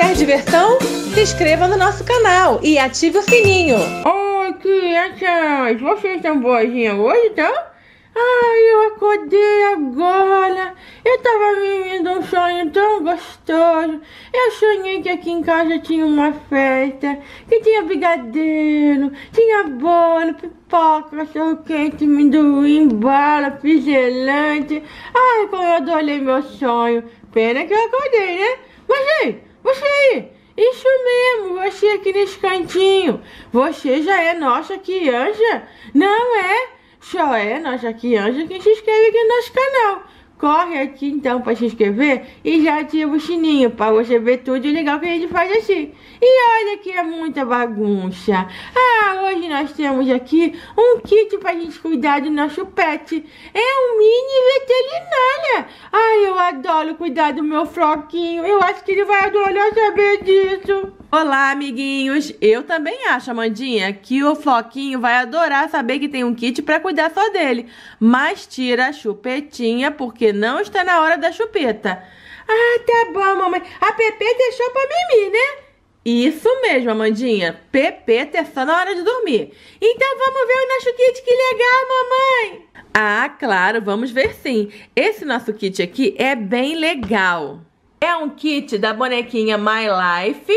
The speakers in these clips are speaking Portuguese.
Quer diversão? Se inscreva no nosso canal e ative o sininho. Oi, oh, crianças! Vocês estão boazinhas hoje, então? Ai, eu acordei agora. Eu tava vivendo um sonho tão gostoso. Eu sonhei que aqui em casa tinha uma festa, que tinha brigadeiro, tinha bolo, pipoca, cachorro quente, amendoim, bala, refrigerante. Ai, como eu adorei meu sonho. Pena que eu acordei, né? Mas, ei! Você! Isso mesmo, você aqui nesse cantinho. Você já é nossa Anja, Não é? Só é nossa Anja, quem se inscreve aqui no nosso canal corre aqui então para se inscrever e já ativa o sininho para você ver tudo legal que a gente faz assim. E olha que é muita bagunça. Ah, hoje nós temos aqui um kit para a gente cuidar do nosso pet. É um mini veterinária. Ai, eu adoro cuidar do meu floquinho. Eu acho que ele vai adorar saber disso. Olá, amiguinhos! Eu também acho, Amandinha, que o Floquinho vai adorar saber que tem um kit para cuidar só dele. Mas tira a chupetinha, porque não está na hora da chupeta. Ah, tá bom, mamãe. A Pepe deixou pra mimir, né? Isso mesmo, Amandinha. Pepe é só na hora de dormir. Então vamos ver o nosso kit, que legal, mamãe! Ah, claro, vamos ver sim. Esse nosso kit aqui é bem legal. É um kit da bonequinha My Life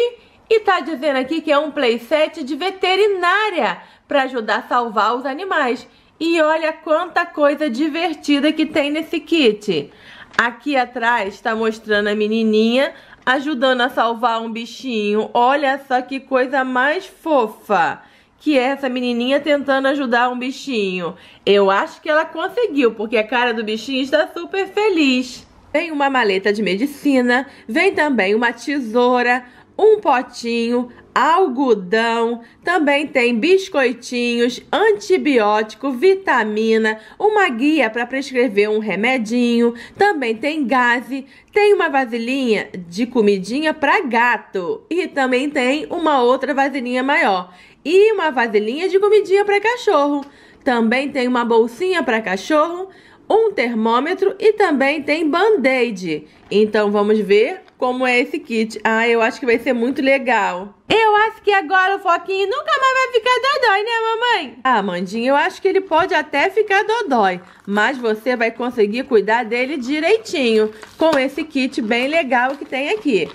e tá dizendo aqui que é um playset de veterinária para ajudar a salvar os animais. E olha quanta coisa divertida que tem nesse kit. Aqui atrás está mostrando a menininha ajudando a salvar um bichinho. Olha só que coisa mais fofa que é essa menininha tentando ajudar um bichinho. Eu acho que ela conseguiu, porque a cara do bichinho está super feliz. Vem uma maleta de medicina, vem também uma tesoura, um potinho, algodão, também tem biscoitinhos, antibiótico, vitamina, uma guia para prescrever um remedinho, também tem gaze, tem uma vasilhinha de comidinha para gato e também tem uma outra vasilhinha maior e uma vasilhinha de comidinha para cachorro. Também tem uma bolsinha para cachorro, um termômetro e também tem band-aid. Então vamos ver como é esse kit. Ah, eu acho que vai ser muito legal. Eu acho que agora o Foquinho nunca mais vai ficar dodói, né, mamãe? Ah, Mandinha, eu acho que ele pode até ficar dodói, mas você vai conseguir cuidar dele direitinho com esse kit bem legal que tem aqui.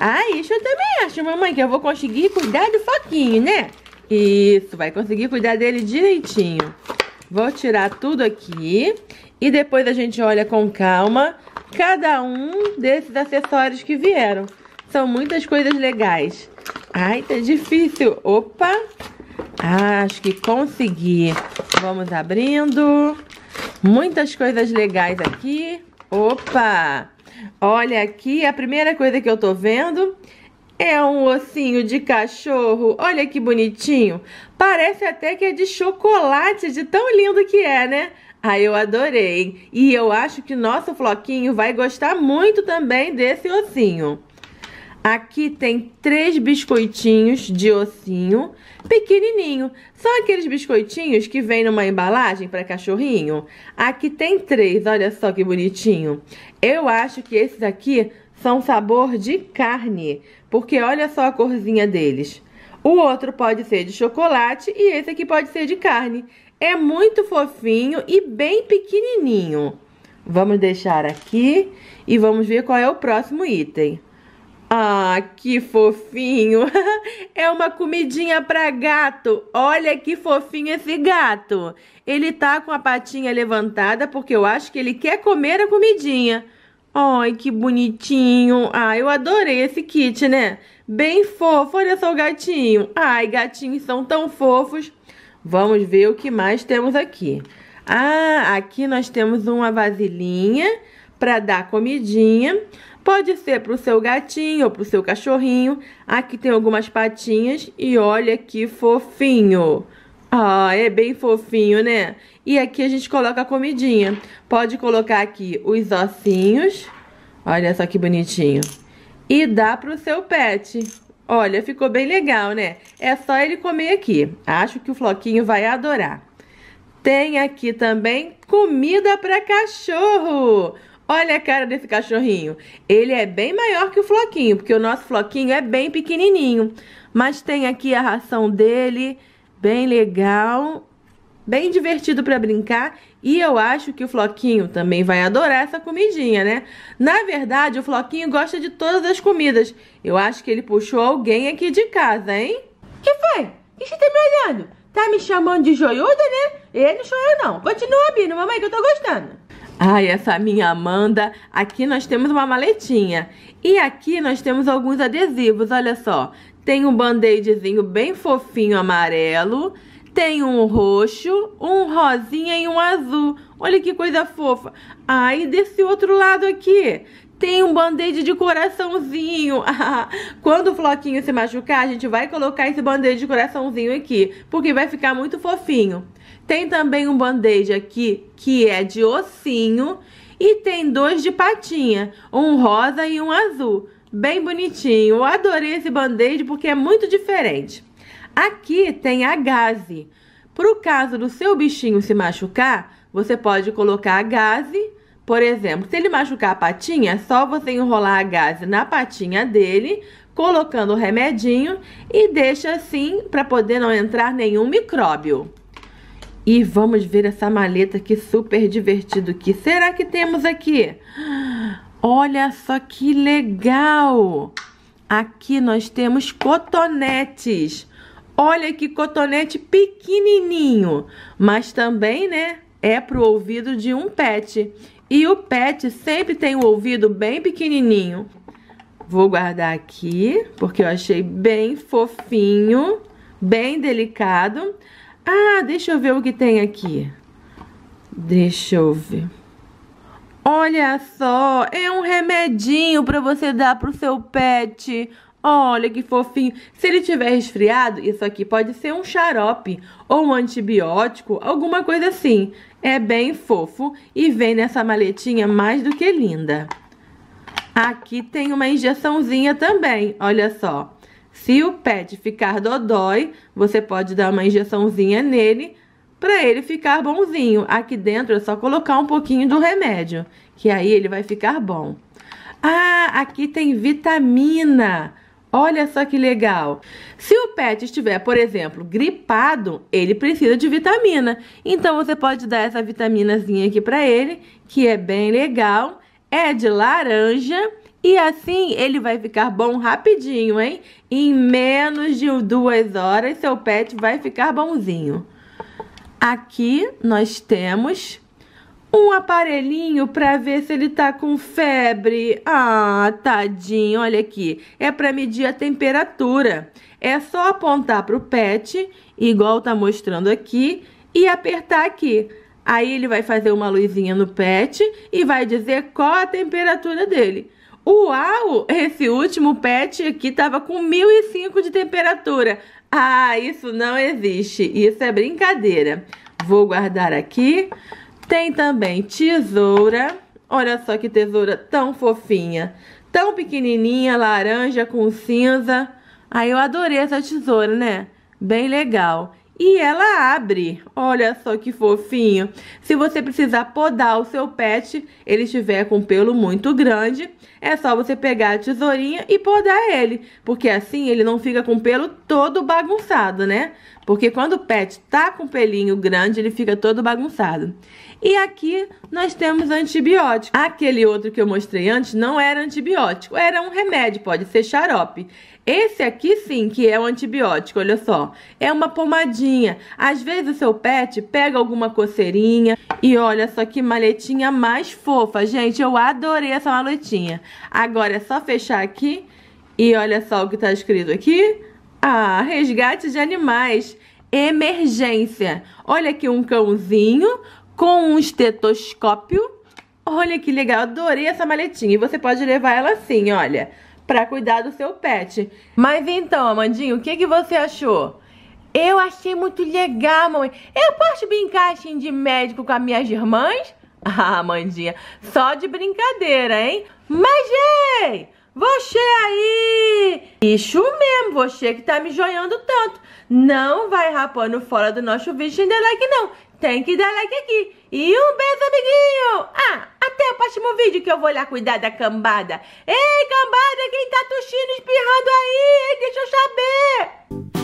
Ah, isso eu também acho, mamãe, que eu vou conseguir cuidar do Foquinho, né? Isso, vai conseguir cuidar dele direitinho. Vou tirar tudo aqui e depois a gente olha com calma cada um desses acessórios que vieram. São muitas coisas legais. Ai, tá difícil. Opa! Ah, acho que consegui. Vamos abrindo. Muitas coisas legais aqui. Opa! Olha aqui, a primeira coisa que eu tô vendo é um ossinho de cachorro. Olha que bonitinho. Parece até que é de chocolate, de tão lindo que é, né? Ah, eu adorei. E eu acho que nosso floquinho vai gostar muito também desse ossinho. Aqui tem três biscoitinhos de ossinho pequenininho. São aqueles biscoitinhos que vem numa embalagem para cachorrinho. Aqui tem três, olha só que bonitinho. Eu acho que esses aqui são sabor de carne, porque olha só a corzinha deles. O outro pode ser de chocolate e esse aqui pode ser de carne. É muito fofinho e bem pequenininho. Vamos deixar aqui e vamos ver qual é o próximo item. Ah, que fofinho! é uma comidinha para gato. Olha que fofinho esse gato. Ele tá com a patinha levantada porque eu acho que ele quer comer a comidinha. Ai, que bonitinho. Ah, eu adorei esse kit, né? Bem fofo. Olha só o gatinho. Ai, gatinhos são tão fofos. Vamos ver o que mais temos aqui. Ah, aqui nós temos uma vasilhinha para dar comidinha. Pode ser para o seu gatinho ou para o seu cachorrinho. Aqui tem algumas patinhas e olha que fofinho. Ah, é bem fofinho, né? E aqui a gente coloca a comidinha. Pode colocar aqui os ossinhos. Olha só que bonitinho. E dá para o seu pet. Olha, ficou bem legal, né? É só ele comer aqui. Acho que o Floquinho vai adorar. Tem aqui também comida para cachorro. Olha a cara desse cachorrinho. Ele é bem maior que o Floquinho, porque o nosso Floquinho é bem pequenininho. Mas tem aqui a ração dele, bem legal bem divertido para brincar e eu acho que o Floquinho também vai adorar essa comidinha, né? Na verdade, o Floquinho gosta de todas as comidas. Eu acho que ele puxou alguém aqui de casa, hein? Que foi? que você tá me olhando? Tá me chamando de joiuda, né? Ele não sou eu, não. Continua abrindo, mamãe, que eu tô gostando. Ai, essa minha Amanda. Aqui nós temos uma maletinha. E aqui nós temos alguns adesivos, olha só. Tem um band-aidzinho bem fofinho amarelo. Tem um roxo, um rosinha e um azul. Olha que coisa fofa. Ai, ah, desse outro lado aqui tem um band-aid de coraçãozinho. Quando o floquinho se machucar, a gente vai colocar esse band-aid de coraçãozinho aqui, porque vai ficar muito fofinho. Tem também um band-aid aqui que é de ossinho e tem dois de patinha, um rosa e um azul. Bem bonitinho. Eu adorei esse band-aid porque é muito diferente. Aqui tem a gase. Para o caso do seu bichinho se machucar, você pode colocar a gase. Por exemplo, se ele machucar a patinha, é só você enrolar a gase na patinha dele, colocando o remedinho e deixa assim para poder não entrar nenhum micróbio. E vamos ver essa maleta que super divertido que será que temos aqui? Olha só que legal! Aqui nós temos cotonetes. Olha que cotonete pequenininho, mas também, né, é pro ouvido de um pet. E o pet sempre tem o ouvido bem pequenininho. Vou guardar aqui, porque eu achei bem fofinho, bem delicado. Ah, deixa eu ver o que tem aqui. Deixa eu ver. Olha só, é um remedinho para você dar pro seu pet. Olha que fofinho. Se ele tiver resfriado, isso aqui pode ser um xarope ou um antibiótico, alguma coisa assim. É bem fofo e vem nessa maletinha mais do que linda. Aqui tem uma injeçãozinha também, olha só. Se o pet ficar dodói, você pode dar uma injeçãozinha nele para ele ficar bonzinho. Aqui dentro é só colocar um pouquinho do remédio, que aí ele vai ficar bom. Ah, aqui tem vitamina. Olha só que legal! Se o pet estiver, por exemplo, gripado, ele precisa de vitamina. Então você pode dar essa vitaminazinha aqui para ele, que é bem legal. É de laranja e assim ele vai ficar bom rapidinho, hein? Em menos de duas horas, seu pet vai ficar bonzinho. Aqui nós temos um aparelhinho para ver se ele tá com febre. Ah, tadinho, olha aqui. É para medir a temperatura. É só apontar pro pet, igual tá mostrando aqui, e apertar aqui. Aí ele vai fazer uma luzinha no pet e vai dizer qual a temperatura dele. Uau! Esse último pet aqui tava com 1005 de temperatura. Ah, isso não existe. Isso é brincadeira. Vou guardar aqui. Tem também tesoura. Olha só que tesoura tão fofinha. Tão pequenininha, laranja com cinza. Aí eu adorei essa tesoura, né? Bem legal e ela abre. Olha só que fofinho. Se você precisar podar o seu pet, ele estiver com pelo muito grande, é só você pegar a tesourinha e podar ele, porque assim ele não fica com pelo todo bagunçado, né? Porque quando o pet tá com pelinho grande, ele fica todo bagunçado. E aqui nós temos antibiótico. Aquele outro que eu mostrei antes não era antibiótico, era um remédio, pode ser xarope. Esse aqui sim que é o antibiótico, olha só. É uma pomadinha. Às vezes o seu pet pega alguma coceirinha e olha só que maletinha mais fofa. Gente, eu adorei essa maletinha. Agora é só fechar aqui e olha só o que tá escrito aqui. Ah, resgate de animais. Emergência. Olha aqui um cãozinho com um estetoscópio. Olha que legal, adorei essa maletinha. E você pode levar ela assim, olha para cuidar do seu pet. Mas então, Amandinho, o que, que você achou? Eu achei muito legal, mamãe. Eu posso brincar assim, de médico com as minhas irmãs? Ah, Amandinha, só de brincadeira, hein? Mas, ei! Você aí! Isso mesmo, você que tá me joiando tanto. Não vai rapando fora do nosso vídeo sem dar like, não. Tem que dar like aqui. E um beijo, amiguinho! Ah! até o próximo vídeo que eu vou lá cuidar da cambada. Ei, cambada, quem tá tossindo, espirrando aí? Deixa eu saber.